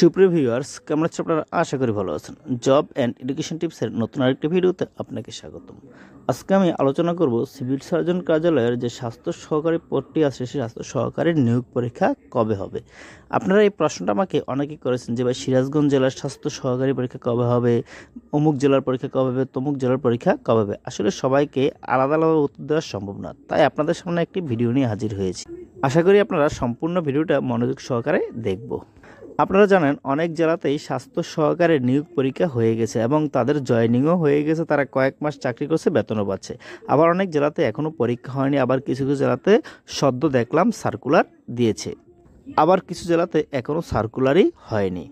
সুপ্রিয় ভিউয়ার্স কেমন আছে আপনারা আশা করি ভালো আছেন জব অ্যান্ড এডুকেশন টিপসের নতুন আরেকটি ভিডিওতে আপনাকে স্বাগতম আজকে আমি আলোচনা করব সিভিল সার্জন কার্যালয়ের যে স্বাস্থ্য সহকারী পদটি আছে সেই স্বাস্থ্য সহকারীর নিয়োগ পরীক্ষা কবে হবে আপনারা এই প্রশ্নটা আমাকে অনেকেই করেছেন যে ভাই সিরাজগঞ্জ জেলার স্বাস্থ্য সহকারী পরীক্ষা কবে হবে অমুক জেলার পরীক্ষা কবে হবে তমুক জেলার পরীক্ষা কবে হবে আসলে সবাইকে আলাদা আলাদা উত্তর দেওয়া সম্ভব না তাই আপনাদের সামনে একটি ভিডিও নিয়ে হাজির হয়েছি আশা করি আপনারা সম্পূর্ণ ভিডিওটা মনোযোগ সহকারে দেখব আপনারা জানেন অনেক জেলাতেই স্বাস্থ্য সহকারে নিয়োগ পরীক্ষা হয়ে গেছে এবং তাদের জয়নিংও হয়ে গেছে তারা কয়েক মাস চাকরি করছে বেতনও পাচ্ছে আবার অনেক জেলাতে এখনও পরীক্ষা হয়নি আবার কিছু কিছু জেলাতে সদ্য দেখলাম সার্কুলার দিয়েছে আবার কিছু জেলাতে এখনও সার্কুলারই হয়নি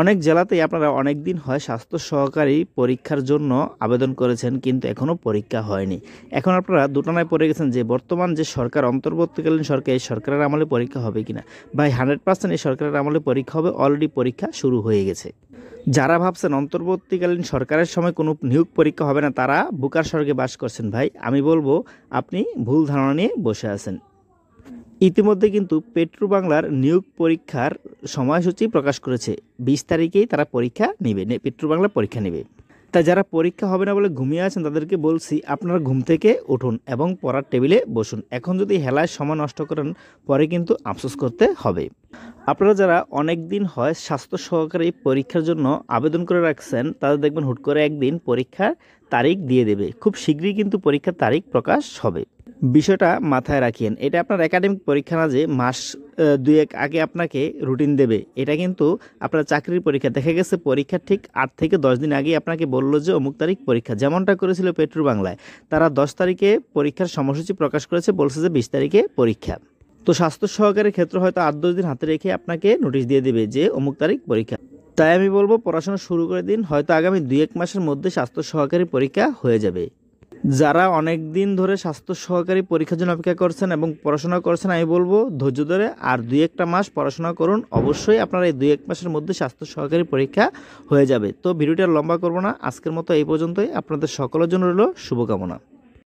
অনেক জেলাতেই আপনারা অনেক দিন হয় স্বাস্থ্য সহকারী পরীক্ষার জন্য আবেদন করেছেন কিন্তু এখনও পরীক্ষা হয়নি এখন আপনারা দুটানায় পড়ে গেছেন যে বর্তমান যে সরকার অন্তর্বর্তীকালীন সরকার এই সরকারের আমলে পরীক্ষা হবে কিনা ভাই হান্ড্রেড পার্সেন্ট এই সরকারের আমলে পরীক্ষা হবে অলরেডি পরীক্ষা শুরু হয়ে গেছে যারা ভাবছেন অন্তর্বর্তীকালীন সরকারের সময় কোনো নিয়োগ পরীক্ষা হবে না তারা বুকার স্বর্গে বাস করছেন ভাই আমি বলবো আপনি ভুল ধারণা নিয়ে বসে আছেন ইতিমধ্যে কিন্তু পেট্রো বাংলার নিয়োগ পরীক্ষার সময়সূচি প্রকাশ করেছে বিশ তারিখেই তারা পরীক্ষা নেবে পেট্রোবাংলা পরীক্ষা নেবে তা যারা পরীক্ষা হবে না বলে ঘুমিয়ে আছেন তাদেরকে বলছি আপনারা ঘুম থেকে উঠুন এবং পড়ার টেবিলে বসুন এখন যদি হেলায় সময় নষ্ট করেন পরে কিন্তু আফসোস করতে হবে আপনারা যারা অনেক দিন হয় স্বাস্থ্য সহকারী পরীক্ষার জন্য আবেদন করে রাখছেন তাদের দেখবেন হুট করে একদিন পরীক্ষার তারিখ দিয়ে দেবে খুব শীঘ্রই কিন্তু পরীক্ষার তারিখ প্রকাশ হবে বিষয়টা মাথায় রাখিয়েন এটা আপনার একাডেমিক পরীক্ষা না যে মাস দুই এক আগে আপনাকে রুটিন দেবে এটা কিন্তু আপনার চাকরির পরীক্ষা দেখা গেছে পরীক্ষা ঠিক আট থেকে দশ দিন আগে আপনাকে বলল যে অমুক তারিখ পরীক্ষা যেমনটা করেছিল পেট্রো বাংলায় তারা দশ তারিখে পরীক্ষার সময়সূচি প্রকাশ করেছে বলছে যে বিশ তারিখে পরীক্ষা তো স্বাস্থ্য সহকারের ক্ষেত্রে হয়তো আট দশ দিন হাতে রেখে আপনাকে নোটিশ দিয়ে দেবে যে অমুক তারিখ পরীক্ষা তাই আমি বলবো পড়াশোনা শুরু করে দিন হয়তো আগামী দুই এক মাসের মধ্যে স্বাস্থ্য সহকারী পরীক্ষা হয়ে যাবে যারা অনেক দিন ধরে স্বাস্থ্য সহকারী পরীক্ষার জন্য অপেক্ষা করছেন এবং পড়াশোনা করছেন আমি বলবো ধৈর্য ধরে আর দুই একটা মাস পড়াশোনা করুন অবশ্যই আপনার এই দুই এক মাসের মধ্যে স্বাস্থ্য সহকারী পরীক্ষা হয়ে যাবে তো ভিডিওটা লম্বা করবো না আজকের মতো এই পর্যন্তই আপনাদের সকলের জন্য রইল শুভকামনা